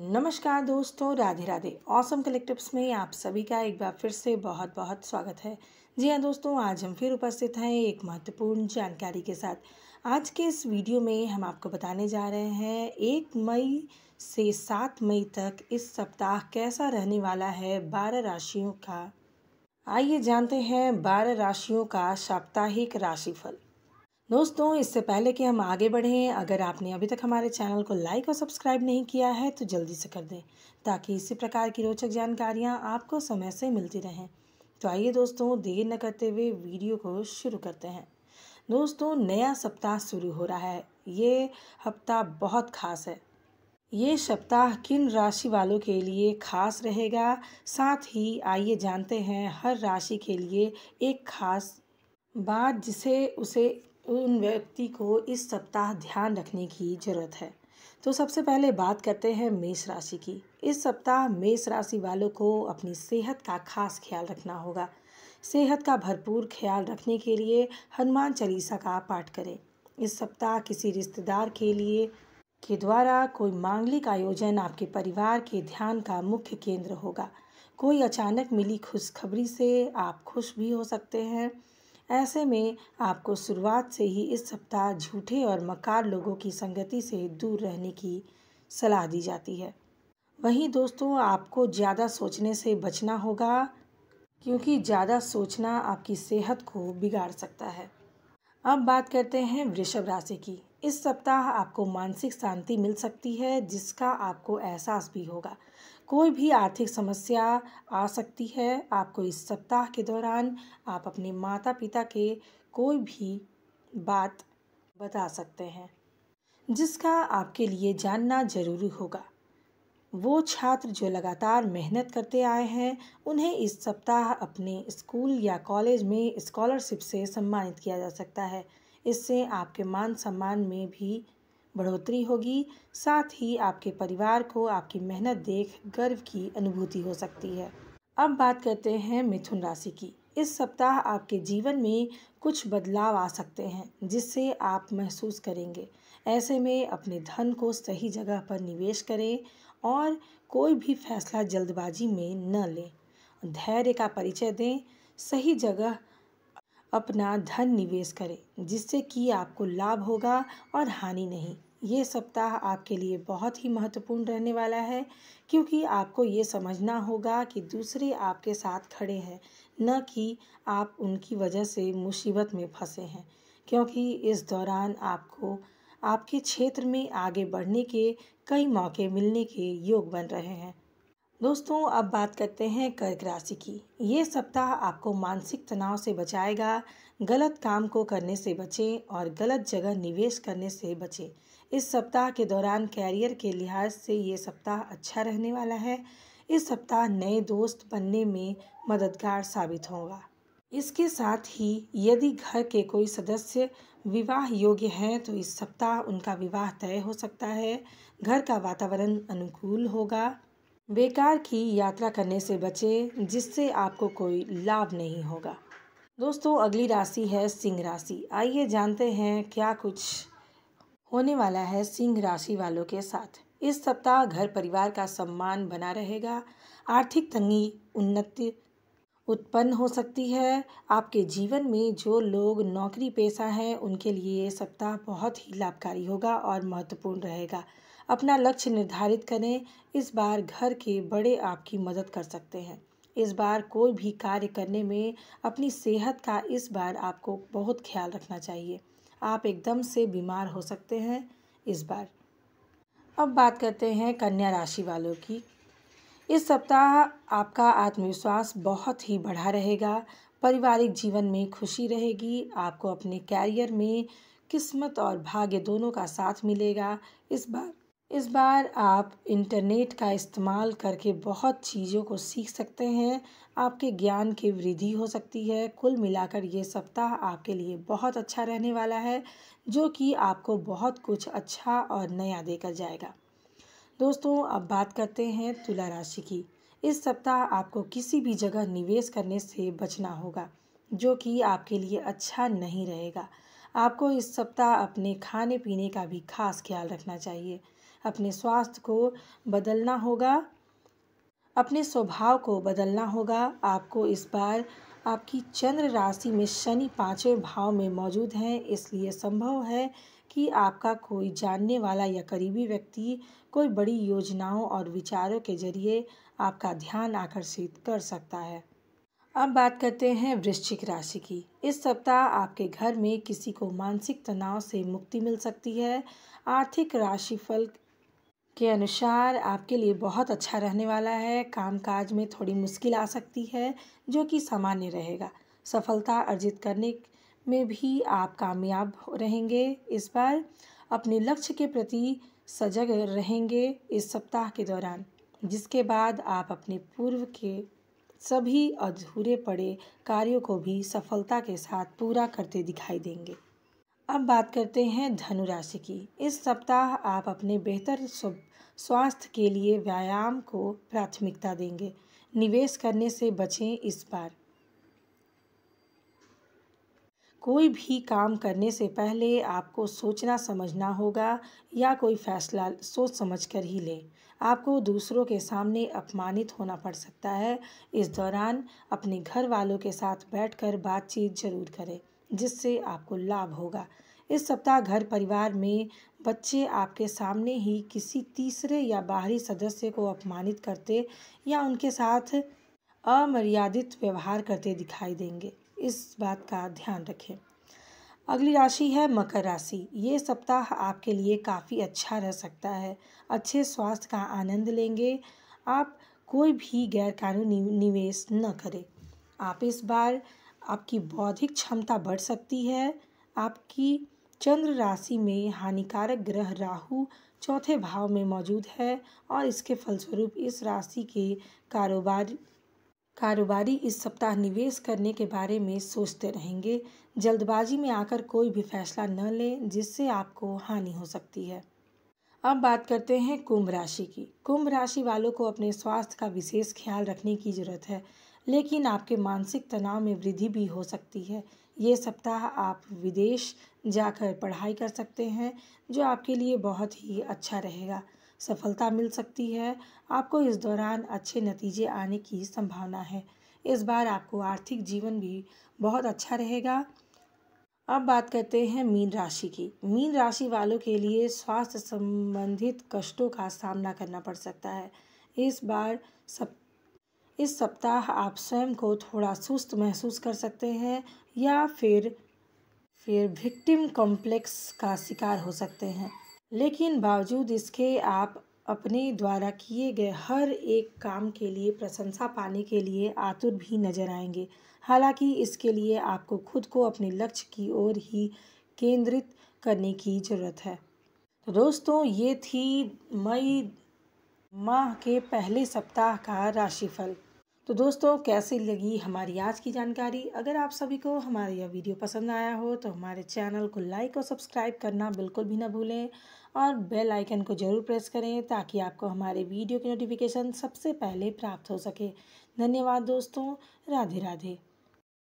नमस्कार दोस्तों Radhe Radhe awesome collectives में आप सभी का एक बार फिर से बहुत बहुत स्वागत है जी हाँ दोस्तों आज हम फिर उपस्थित हैं एक महत्वपूर्ण जानकारी के साथ आज के इस वीडियो में हम आपको बताने जा रहे हैं एक मई से सात मई तक इस सप्ताह कैसा रहने वाला है बारह राशियों का आइए जानते हैं बारह राशियों का साप्ताहिक राशिफल दोस्तों इससे पहले कि हम आगे बढ़ें अगर आपने अभी तक हमारे चैनल को लाइक और सब्सक्राइब नहीं किया है तो जल्दी से कर दें ताकि इसी प्रकार की रोचक जानकारियाँ आपको समय से मिलती रहें तो आइए दोस्तों देर न करते हुए वीडियो को शुरू करते हैं दोस्तों नया सप्ताह शुरू हो रहा है ये हफ्ता बहुत खास है ये सप्ताह किन राशि वालों के लिए खास रहेगा साथ ही आइए जानते हैं हर राशि के लिए एक खास बात जिसे उसे उन व्यक्ति को इस सप्ताह ध्यान रखने की ज़रूरत है तो सबसे पहले बात करते हैं मेष राशि की इस सप्ताह मेष राशि वालों को अपनी सेहत का खास ख्याल रखना होगा सेहत का भरपूर ख्याल रखने के लिए हनुमान चालीसा का पाठ करें इस सप्ताह किसी रिश्तेदार के लिए के द्वारा कोई मांगलिक आयोजन आपके परिवार के ध्यान का मुख्य केंद्र होगा कोई अचानक मिली खुशखबरी से आप खुश भी हो सकते हैं ऐसे में आपको शुरुआत से ही इस सप्ताह झूठे और मकार लोगों की संगति से दूर रहने की सलाह दी जाती है वहीं दोस्तों आपको ज़्यादा सोचने से बचना होगा क्योंकि ज़्यादा सोचना आपकी सेहत को बिगाड़ सकता है अब बात करते हैं वृषभ राशि की इस सप्ताह आपको मानसिक शांति मिल सकती है जिसका आपको एहसास भी होगा कोई भी आर्थिक समस्या आ सकती है आपको इस सप्ताह के दौरान आप अपने माता पिता के कोई भी बात बता सकते हैं जिसका आपके लिए जानना ज़रूरी होगा वो छात्र जो लगातार मेहनत करते आए हैं उन्हें इस सप्ताह अपने स्कूल या कॉलेज में स्कॉलरशिप से सम्मानित किया जा सकता है इससे आपके मान सम्मान में भी बढ़ोतरी होगी साथ ही आपके परिवार को आपकी मेहनत देख गर्व की अनुभूति हो सकती है अब बात करते हैं मिथुन राशि की इस सप्ताह आपके जीवन में कुछ बदलाव आ सकते हैं जिससे आप महसूस करेंगे ऐसे में अपने धन को सही जगह पर निवेश करें और कोई भी फैसला जल्दबाजी में न लें धैर्य का परिचय दें सही जगह अपना धन निवेश करें जिससे कि आपको लाभ होगा और हानि नहीं ये सप्ताह आपके लिए बहुत ही महत्वपूर्ण रहने वाला है क्योंकि आपको ये समझना होगा कि दूसरे आपके साथ खड़े हैं न कि आप उनकी वजह से मुसीबत में फंसे हैं क्योंकि इस दौरान आपको आपके क्षेत्र में आगे बढ़ने के कई मौके मिलने के योग बन रहे हैं दोस्तों अब बात करते हैं कर्क राशि की ये सप्ताह आपको मानसिक तनाव से बचाएगा गलत काम को करने से बचें और गलत जगह निवेश करने से बचें इस सप्ताह के दौरान कैरियर के लिहाज से ये सप्ताह अच्छा रहने वाला है इस सप्ताह नए दोस्त बनने में मददगार साबित होगा इसके साथ ही यदि घर के कोई सदस्य विवाह योग्य हैं तो इस सप्ताह उनका विवाह तय हो सकता है घर का वातावरण अनुकूल होगा बेकार की यात्रा करने से बचें जिससे आपको कोई लाभ नहीं होगा दोस्तों अगली राशि है सिंह राशि आइए जानते हैं क्या कुछ होने वाला है सिंह राशि वालों के साथ इस सप्ताह घर परिवार का सम्मान बना रहेगा आर्थिक तंगी उन्नति उत्पन्न हो सकती है आपके जीवन में जो लोग नौकरी पेशा हैं उनके लिए ये सप्ताह बहुत ही लाभकारी होगा और महत्वपूर्ण रहेगा अपना लक्ष्य निर्धारित करें इस बार घर के बड़े आपकी मदद कर सकते हैं इस बार कोई भी कार्य करने में अपनी सेहत का इस बार आपको बहुत ख्याल रखना चाहिए आप एकदम से बीमार हो सकते हैं इस बार अब बात करते हैं कन्या राशि वालों की इस सप्ताह आपका आत्मविश्वास बहुत ही बढ़ा रहेगा पारिवारिक जीवन में खुशी रहेगी आपको अपने कैरियर में किस्मत और भाग्य दोनों का साथ मिलेगा इस बार इस बार आप इंटरनेट का इस्तेमाल करके बहुत चीज़ों को सीख सकते हैं आपके ज्ञान की वृद्धि हो सकती है कुल मिलाकर ये सप्ताह आपके लिए बहुत अच्छा रहने वाला है जो कि आपको बहुत कुछ अच्छा और नया देकर जाएगा दोस्तों अब बात करते हैं तुला राशि की इस सप्ताह आपको किसी भी जगह निवेश करने से बचना होगा जो कि आपके लिए अच्छा नहीं रहेगा आपको इस सप्ताह अपने खाने पीने का भी खास ख्याल रखना चाहिए अपने स्वास्थ्य को बदलना होगा अपने स्वभाव को बदलना होगा आपको इस बार आपकी चंद्र राशि में शनि पाँचवें भाव में मौजूद हैं इसलिए संभव है कि आपका कोई जानने वाला या करीबी व्यक्ति कोई बड़ी योजनाओं और विचारों के जरिए आपका ध्यान आकर्षित कर सकता है अब बात करते हैं वृश्चिक राशि की इस सप्ताह आपके घर में किसी को मानसिक तनाव से मुक्ति मिल सकती है आर्थिक राशिफल के अनुसार आपके लिए बहुत अच्छा रहने वाला है कामकाज में थोड़ी मुश्किल आ सकती है जो कि सामान्य रहेगा सफलता अर्जित करने में भी आप कामयाब रहेंगे इस बार अपने लक्ष्य के प्रति सजग रहेंगे इस सप्ताह के दौरान जिसके बाद आप अपने पूर्व के सभी अधूरे पड़े कार्यों को भी सफलता के साथ पूरा करते दिखाई देंगे अब बात करते हैं धनु राशि की इस सप्ताह आप अपने बेहतर स्वास्थ्य के लिए व्यायाम को प्राथमिकता देंगे निवेश करने से बचें इस बार कोई भी काम करने से पहले आपको सोचना समझना होगा या कोई फैसला सोच समझ कर ही लें आपको दूसरों के सामने अपमानित होना पड़ सकता है इस दौरान अपने घर वालों के साथ बैठकर बातचीत जरूर करें जिससे आपको लाभ होगा इस सप्ताह घर परिवार में बच्चे आपके सामने ही किसी तीसरे या बाहरी सदस्य को अपमानित करते या उनके साथ अमर्यादित व्यवहार करते दिखाई देंगे इस बात का ध्यान रखें अगली राशि है मकर राशि ये सप्ताह आपके लिए काफ़ी अच्छा रह सकता है अच्छे स्वास्थ्य का आनंद लेंगे आप कोई भी गैरकानूनी निवेश न करें आप इस बार आपकी बौद्धिक क्षमता बढ़ सकती है आपकी चंद्र राशि में हानिकारक ग्रह राहु चौथे भाव में मौजूद है और इसके फलस्वरूप इस राशि के कारोबार कारोबारी इस सप्ताह निवेश करने के बारे में सोचते रहेंगे जल्दबाजी में आकर कोई भी फैसला न लें जिससे आपको हानि हो सकती है अब बात करते हैं कुंभ राशि की कुंभ राशि वालों को अपने स्वास्थ्य का विशेष ख्याल रखने की ज़रूरत है लेकिन आपके मानसिक तनाव में वृद्धि भी हो सकती है ये सप्ताह आप विदेश जाकर पढ़ाई कर सकते हैं जो आपके लिए बहुत ही अच्छा रहेगा सफलता मिल सकती है आपको इस दौरान अच्छे नतीजे आने की संभावना है इस बार आपको आर्थिक जीवन भी बहुत अच्छा रहेगा अब बात करते हैं मीन राशि की मीन राशि वालों के लिए स्वास्थ्य संबंधित कष्टों का सामना करना पड़ सकता है इस बार सप इस सप्ताह आप स्वयं को थोड़ा सुस्त महसूस कर सकते हैं या फिर फिर विक्टिम कॉम्प्लेक्स का शिकार हो सकते हैं लेकिन बावजूद इसके आप अपने द्वारा किए गए हर एक काम के लिए प्रशंसा पाने के लिए आतुर भी नजर आएंगे हालांकि इसके लिए आपको खुद को अपने लक्ष्य की ओर ही केंद्रित करने की ज़रूरत है तो दोस्तों ये थी मई माह के पहले सप्ताह का राशिफल तो दोस्तों कैसी लगी हमारी आज की जानकारी अगर आप सभी को हमारा यह वीडियो पसंद आया हो तो हमारे चैनल को लाइक और सब्सक्राइब करना बिल्कुल भी ना भूलें और बेल आइकन को ज़रूर प्रेस करें ताकि आपको हमारे वीडियो की नोटिफिकेशन सबसे पहले प्राप्त हो सके धन्यवाद दोस्तों राधे राधे